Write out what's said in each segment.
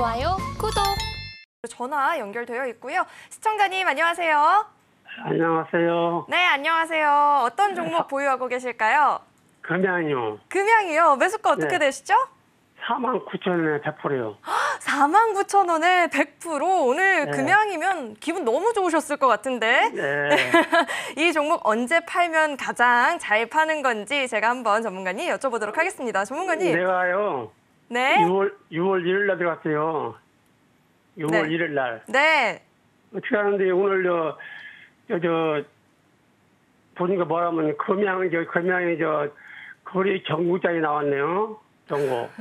좋아요, 구독. 전화 연결되어 있고요. 시청자님 안녕하세요. 안녕하세요. 네, 안녕하세요. 어떤 종목 네, 보유하고 계실까요? 금양이요. 금양이요. 매수가 네. 어떻게 네. 되시죠? 4만 9천 원에 100%요. 4만 9천 원에 100% 오늘 네. 금양이면 기분 너무 좋으셨을 것 같은데 네. 이 종목 언제 팔면 가장 잘 파는 건지 제가 한번 전문가님 여쭤보도록 하겠습니다. 전문가님. 내가요. 네. 6월 6월 1일 날 들어갔어요. 6월 네. 1일 날. 네. 어떻게 하는데 오늘 저, 저, 저 보니까 뭐라면 금양 저 금양에 저 거리 경구장이 나왔네요. 경고.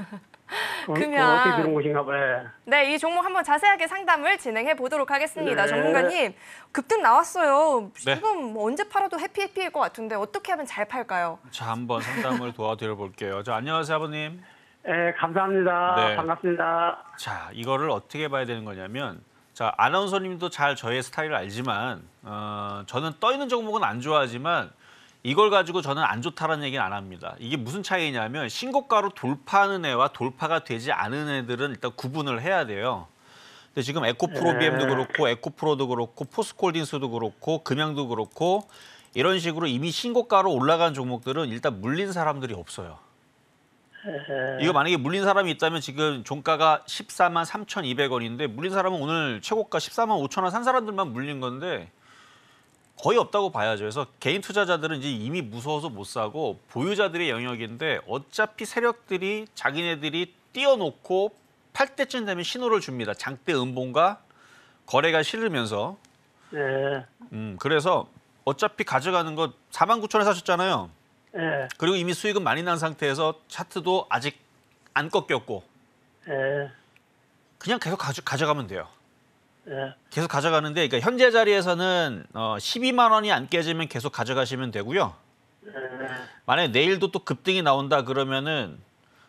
그, 금양 그 어떻게 되는 곳인가 봐요. 네, 이 종목 한번 자세하게 상담을 진행해 보도록 하겠습니다. 네. 전문가님 급등 나왔어요. 네. 지금 뭐 언제 팔아도 해피 해피일 것 같은데 어떻게 하면 잘 팔까요? 자, 한번 상담을 도와드려 볼게요. 저 안녕하세요, 아버님. 네, 감사합니다. 네. 반갑습니다. 자, 이거를 어떻게 봐야 되는 거냐면 자 아나운서님도 잘 저의 스타일을 알지만 어, 저는 떠 있는 종목은 안 좋아하지만 이걸 가지고 저는 안 좋다라는 얘기는 안 합니다. 이게 무슨 차이냐면 신고가로 돌파하는 애와 돌파가 되지 않은 애들은 일단 구분을 해야 돼요. 근데 지금 에코프로비엠도 예. 그렇고 에코프로도 그렇고 포스콜딩스도 그렇고 금양도 그렇고 이런 식으로 이미 신고가로 올라간 종목들은 일단 물린 사람들이 없어요. 이거 만약에 물린 사람이 있다면 지금 종가가 14만 3,200원인데 물린 사람은 오늘 최고가 14만 5천 원 산 사람들만 물린 건데 거의 없다고 봐야죠. 그래서 개인 투자자들은 이제 이미 무서워서 못 사고 보유자들의 영역인데 어차피 세력들이 자기네들이 띄워놓고 팔 때쯤 되면 신호를 줍니다. 장대 음봉과 거래가 실으면서. 네. 음, 그래서 어차피 가져가는 거 4만 9천에 사셨잖아요. 예. 그리고 이미 수익은 많이 난 상태에서 차트도 아직 안 꺾였고 예. 그냥 계속 가져, 가면 돼요. 예. 계속 가져가는데 그러니까 현재 자리에서는 어, 12만 원이 안 깨지면 계속 가져가시면 되고요. 예. 만약에 내일도 또 급등이 나온다 그러면은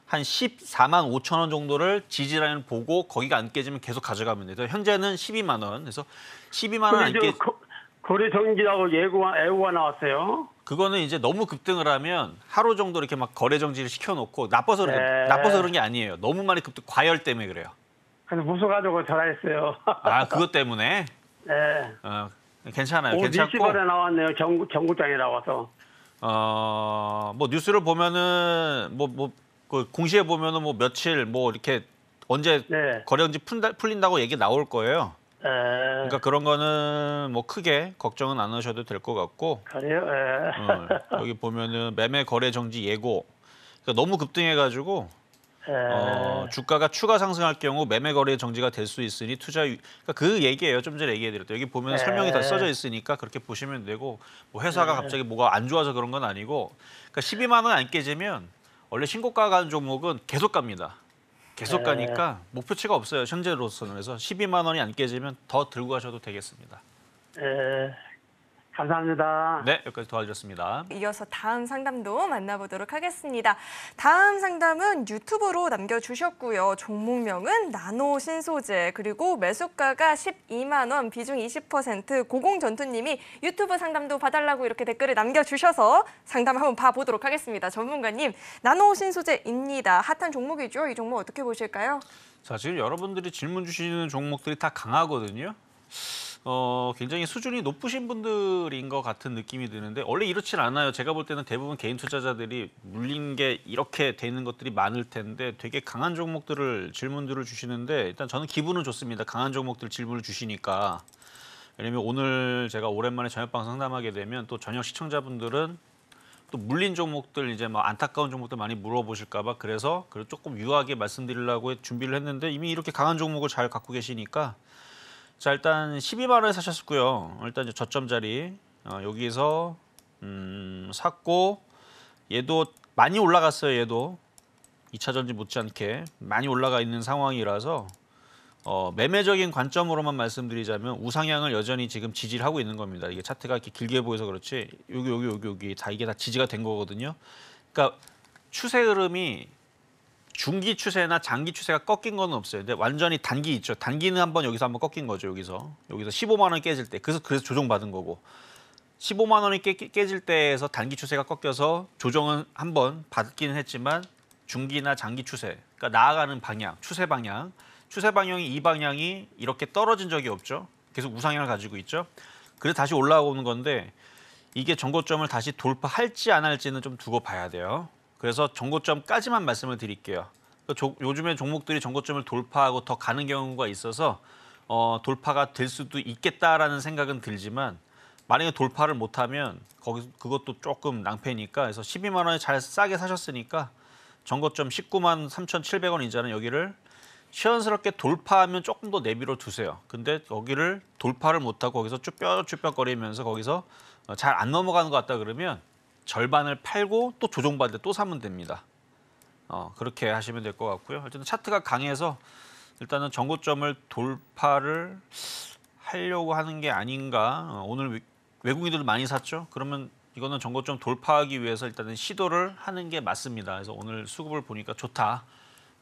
한 14만 5천 원 정도를 지지라인 보고 거기가 안 깨지면 계속 가져가면 돼요. 현재는 12만 원. 그래서 12만 원 안 깨. 거래 정지라고 예고가 예고가 나왔어요. 그거는 이제 너무 급등을 하면 하루 정도 이렇게 막 거래 정지를 시켜놓고 나빠서 네. 그런, 나빠서 그런 게 아니에요. 너무 많이 급등 과열 때문에 그래요. 그래서 무서가지고 전화했어요. 아 그것 때문에? 네. 어, 괜찮아요. 괜찮고. 뉴스에 나왔네요. 정, 정국장에 나와서. 어뭐 뉴스를 보면은 뭐뭐그 공시에 보면은 뭐 며칠 뭐 이렇게 언제 네. 거래정지 풀린다고 얘기 나올 거예요. 그러니까 그런 거는 뭐 크게 걱정은 안 하셔도 될 것 같고. 그래요. 어, 여기 보면은 매매 거래 정지 예고. 그러니까 너무 급등해가지고 어, 주가가 추가 상승할 경우 매매 거래 정지가 될 수 있으니 투자 유... 그러니까 그 얘기예요. 좀 전에 얘기해드렸던 여기 보면 설명이 다 써져 있으니까 그렇게 보시면 되고 뭐 회사가 음. 갑자기 뭐가 안 좋아서 그런 건 아니고 그러니까 12만 원 안 깨지면 원래 신고가 간 종목은 계속 갑니다. 계속 네. 가니까 목표치가 없어요. 현재로서는 그래서 12만 원이 안 깨지면 더 들고 가셔도 되겠습니다. 에... 네. 감사합니다. 네, 여기까지 도와주셨습니다. 이어서 다음 상담도 만나보도록 하겠습니다. 다음 상담은 유튜브로 남겨주셨고요. 종목명은 나노 신소재 그리고 매수가가 12만 원, 비중 20% 고공전투님이 유튜브 상담도 봐달라고 이렇게 댓글을 남겨주셔서 상담 한번 봐보도록 하겠습니다. 전문가님, 나노 신소재입니다. 핫한 종목이죠. 이 종목 어떻게 보실까요? 자, 지금 여러분들이 질문 주시는 종목들이 다 강하거든요. 어, 굉장히 수준이 높으신 분들인 것 같은 느낌이 드는데 원래 이렇진 않아요. 제가 볼 때는 대부분 개인 투자자들이 물린 게 이렇게 되는 것들이 많을 텐데 되게 강한 종목들을 질문들을 주시는데 일단 저는 기분은 좋습니다. 강한 종목들 질문을 주시니까 왜냐면 오늘 제가 오랜만에 저녁 방 상담하게 되면 또 저녁 시청자분들은 또 물린 종목들 이제 막 뭐 안타까운 종목들 많이 물어보실까봐 그래서 그래고 조금 유하게 말씀드리려고 준비를 했는데 이미 이렇게 강한 종목을 잘 갖고 계시니까 자 일단 12만원에 사셨고요 일단 이제 저점 자리 어, 여기서 에 음, 샀고 얘도 많이 올라갔어요 얘도 2차전지 못지않게 많이 올라가 있는 상황이라서 어, 매매적인 관점으로만 말씀드리자면 우상향을 여전히 지금 지지를 하고 있는 겁니다. 이게 차트가 이렇게 길게 보여서 그렇지 여기 여기 여기 여기 다 이게 다 지지가 된 거거든요. 그러니까 추세 흐름이 중기 추세나 장기 추세가 꺾인 건 없어요. 근데 완전히 단기 있죠. 단기는 한번 여기서 한번 꺾인 거죠. 여기서 여기서 15만 원 깨질 때 그래서 그래서 조정받은 거고 15만 원이 깨, 깨질 때에서 단기 추세가 꺾여서 조정은 한번 받기는 했지만 중기나 장기 추세 그러니까 나아가는 방향 추세 방향 추세 방향이 이 방향이 이렇게 떨어진 적이 없죠. 계속 우상향을 가지고 있죠. 그래서 다시 올라오는 건데 이게 전고점을 다시 돌파할지 안 할지는 좀 두고 봐야 돼요. 그래서 정고점까지만 말씀을 드릴게요. 요즘에 종목들이 정고점을 돌파하고 더 가는 경우가 있어서 어, 돌파가 될 수도 있겠다라는 생각은 들지만 만약에 돌파를 못하면 거기 그것도 조금 낭패니까 그래서 12만 원에 잘 싸게 사셨으니까 전고점 19만 3,700원 이자는 여기를 시원스럽게 돌파하면 조금 더 내비로 두세요. 근데 여기를 돌파를 못하고 거기서 쭈뼛쭈뼛거리면서 거기서 잘 안 넘어가는 것 같다 그러면 절반을 팔고 또 조정받을 때 또 사면 됩니다. 어, 그렇게 하시면 될 것 같고요. 어쨌든 차트가 강해서 일단은 전고점을 돌파를 하려고 하는 게 아닌가. 어, 오늘 외국인들 많이 샀죠. 그러면 이거는 전고점 돌파하기 위해서 일단은 시도를 하는 게 맞습니다. 그래서 오늘 수급을 보니까 좋다.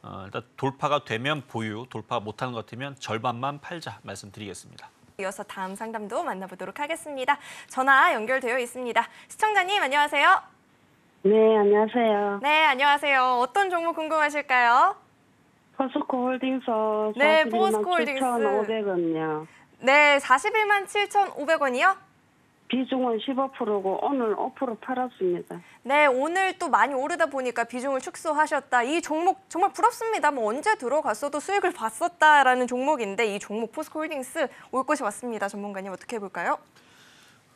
어, 일단 돌파가 되면 보유, 돌파 못하는 것 같으면 절반만 팔자 말씀드리겠습니다. 이어서 다음 상담도 만나보도록 하겠습니다. 전화 연결되어 있습니다. 시청자님 안녕하세요. 네, 안녕하세요. 네, 안녕하세요. 어떤 종목 궁금하실까요? 포스코 홀딩스. 네, 포스코 홀딩스. 5 0 0원요 네, 41만 7,500원이요? 비중은 15%고 오늘 5% 팔았습니다. 네, 오늘 또 많이 오르다 보니까 비중을 축소하셨다. 이 종목 정말 부럽습니다. 뭐 언제 들어갔어도 수익을 봤었다라는 종목인데 이 종목 포스코홀딩스 올 것이 왔습니다. 전문가님 어떻게 볼까요?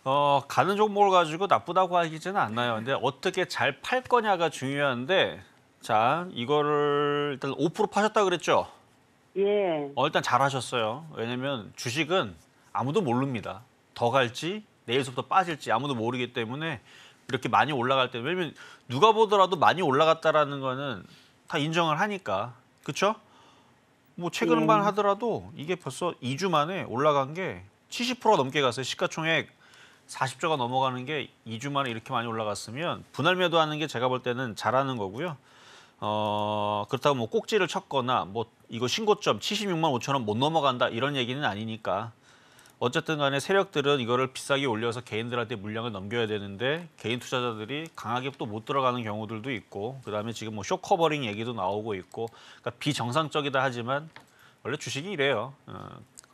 어, 가는 종목을 가지고 나쁘다고 하기는 않나요. 근데 어떻게 잘 팔 거냐가 중요한데 자, 이거를 일단 5% 파셨다 그랬죠? 예. 어, 일단 잘하셨어요. 왜냐면 주식은 아무도 모릅니다. 더 갈지 내일서부터 빠질지 아무도 모르기 때문에 이렇게 많이 올라갈 때 왜냐면 누가 보더라도 많이 올라갔다라는 거는 다 인정을 하니까 그렇죠? 뭐 최근만 음. 하더라도 이게 벌써 2주 만에 올라간 게 70% 넘게 갔어요. 시가총액 40조가 넘어가는 게 2주 만에 이렇게 많이 올라갔으면 분할 매도하는 게 제가 볼 때는 잘하는 거고요. 어, 그렇다고 뭐 꼭지를 쳤거나 뭐 이거 신고점 76만 5천 원 못 넘어간다 이런 얘기는 아니니까 어쨌든 간에 세력들은 이거를 비싸게 올려서 개인들한테 물량을 넘겨야 되는데 개인 투자자들이 강하게 또 못 들어가는 경우들도 있고 그다음에 지금 뭐 쇼커버링 얘기도 나오고 있고 그러니까 비정상적이다 하지만 원래 주식이 이래요. 어,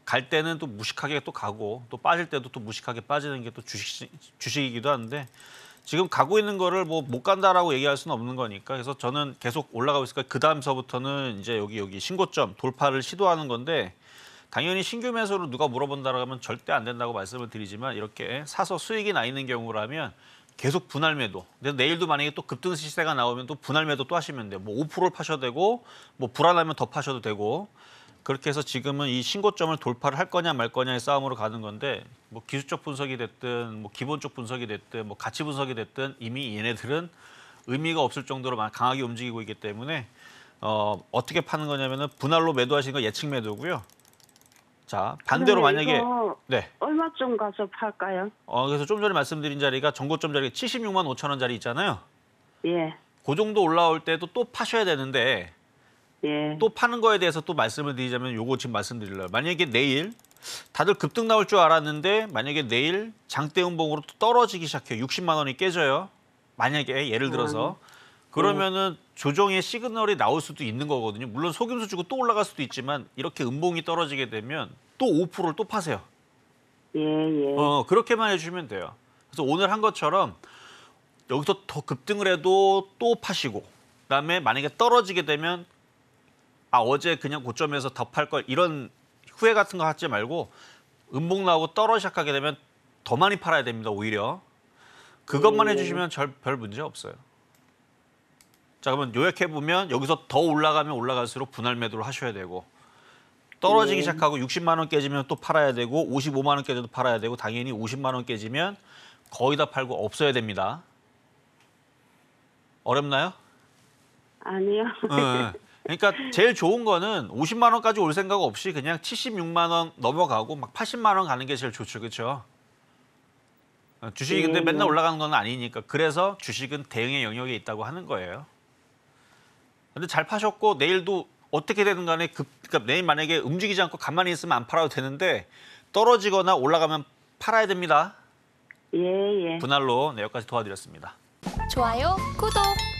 갈 때는 또 무식하게 또 가고 또 빠질 때도 또 무식하게 빠지는 게 또 주식 주식이기도 한데 지금 가고 있는 거를 뭐 못 간다라고 얘기할 수는 없는 거니까 그래서 저는 계속 올라가고 있을까 그 다음서부터는 이제 여기 여기 신고점 돌파를 시도하는 건데 당연히 신규 매수로 누가 물어본다고 하면 절대 안 된다고 말씀을 드리지만 이렇게 사서 수익이 나 있는 경우라면 계속 분할 매도. 근데 내일도 만약에 또 급등 시세가 나오면 또 분할 매도 또 하시면 돼요. 뭐 5%를 파셔도 되고 뭐 불안하면 더 파셔도 되고 그렇게 해서 지금은 이 신고점을 돌파를 할 거냐 말 거냐의 싸움으로 가는 건데 뭐 기술적 분석이 됐든 뭐 기본적 분석이 됐든 뭐 가치 분석이 됐든 이미 얘네들은 의미가 없을 정도로 강하게 움직이고 있기 때문에 어, 어떻게 파는 거냐면은 분할로 매도하시는 거 예측 매도고요. 자 반대로 만약에 네 얼마쯤 가서 팔까요? 어 그래서 좀 전에 말씀드린 자리가 전고점 자리 가 76만 5천 원 자리 있잖아요. 예. 그 정도 올라올 때도 또 파셔야 되는데 예. 또 파는 거에 대해서 또 말씀을 드리자면 요거 지금 말씀드릴래요. 만약에 내일 다들 급등 나올 줄 알았는데 만약에 내일 장대 음봉으로 또 떨어지기 시작해 60만 원이 깨져요. 만약에 예를 들어서 음. 그러면은 조정의 시그널이 나올 수도 있는 거거든요. 물론 속임수 주고 또 올라갈 수도 있지만 이렇게 음봉이 떨어지게 되면 또 5%를 또 파세요. 예, 예. 어, 그렇게만 해주면 돼요. 그래서 오늘 한 것처럼 여기서 더 급등을 해도 또 파시고 그다음에 만약에 떨어지게 되면 아 어제 그냥 고점에서 더 팔걸 이런 후회 같은 거 하지 말고 음봉 나오고 떨어 시작하게 되면 더 많이 팔아야 됩니다 오히려 그것만 예. 예. 해주시면 절, 별 문제 없어요. 자 그러면 요약해 보면 여기서 더 올라가면 올라갈수록 분할 매도를 하셔야 되고 떨어지기 네. 시작하고 60만 원 깨지면 또 팔아야 되고 55만 원 깨져도 팔아야 되고 당연히 50만 원 깨지면 거의 다 팔고 없어야 됩니다. 어렵나요? 아니요. 네. 그러니까 제일 좋은 거는 50만 원까지 올 생각 없이 그냥 76만 원 넘어가고 막 80만 원 가는 게 제일 좋죠. 그렇죠? 주식이 근데 네. 맨날 올라가는 건 아니니까 그래서 주식은 대응의 영역에 있다고 하는 거예요. 근데 잘 파셨고 내일도 어떻게 되든 간에 그, 그러니까 내일 만약에 움직이지 않고 가만히 있으면 안 팔아도 되는데 떨어지거나 올라가면 팔아야 됩니다. 예, 예. 분할로 네, 여기까지 도와드렸습니다. 좋아요, 구독.